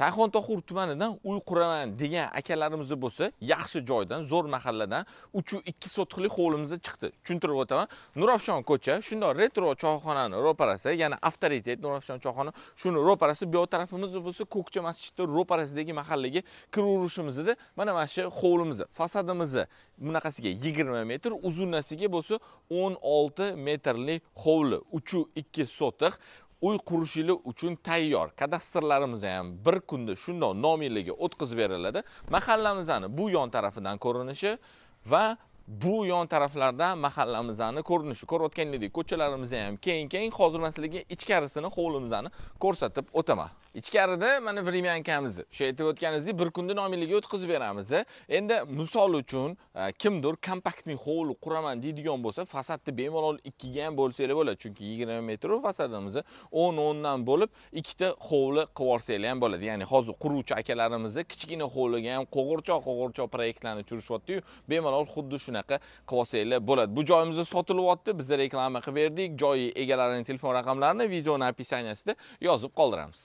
Sayxontohur tumanidan uy quraman degan akalarimiz bo'lsa, yaxshi joydan, zo'r mahalladan 3-2 sotixli hovlimizga chiqdi. Tushuntirib o'taman. Nurafshon ko'cha, shundoq retro choyxonani ro'parasi, ya'ni avtoritet Nurafshon choyxona, shuni ro'parasi, bu tarafimiz bo'lsa Ko'kcha masjidi ro'parasidagi mahallaga kirib urishimizda mana mana shu hovlimizni, fasadimizni bunaqasiga 20 metr, uzunasiga bo'lsa 16 metrli hovli, 3-2 sotix. uy qurishili uchun tayyor kadastrlarimiz ham bir kunda shundoq nominglarga o'tkazib beriladi mahallamizni bu yon tarafidan ko'rinishi va bu yon taraflardan mahallamizni ko'rinishi ko'rayotgan edik ko'chalarimizni ham keng keng hozir man sizlarga ichkarisini hovlimizni ko'rsatib o'taman ichkarida mana времянкамizни o'sha aytib o'tganingizdek bir kunda nominglarga o'tkazib beramiz endi misol uchun e, kimdir kompaktniy hovli quraman deydigan bo'lsa fasadni bemalol ikkiga ham bo'lsanglar bo'ladi chunki yigirma metru fasadimiz o'n o'ndan bo'lib ikkita hovli qilib yuborsanglar ham bo'ladi ya'ni hozir quruvchi akalarimizni kichkina hovliga ham qo'g'irchoq qo'g'irchoq proyektlarni tushirishyaptiyu bemalol xuddi shu shunaqa qilib olsanglar bo'ladi bu joyimiz sotilyapti biz reklama qilib berdik joyi egalarining telefon raqamlarini videoni описаниясida yozib qoldiramiz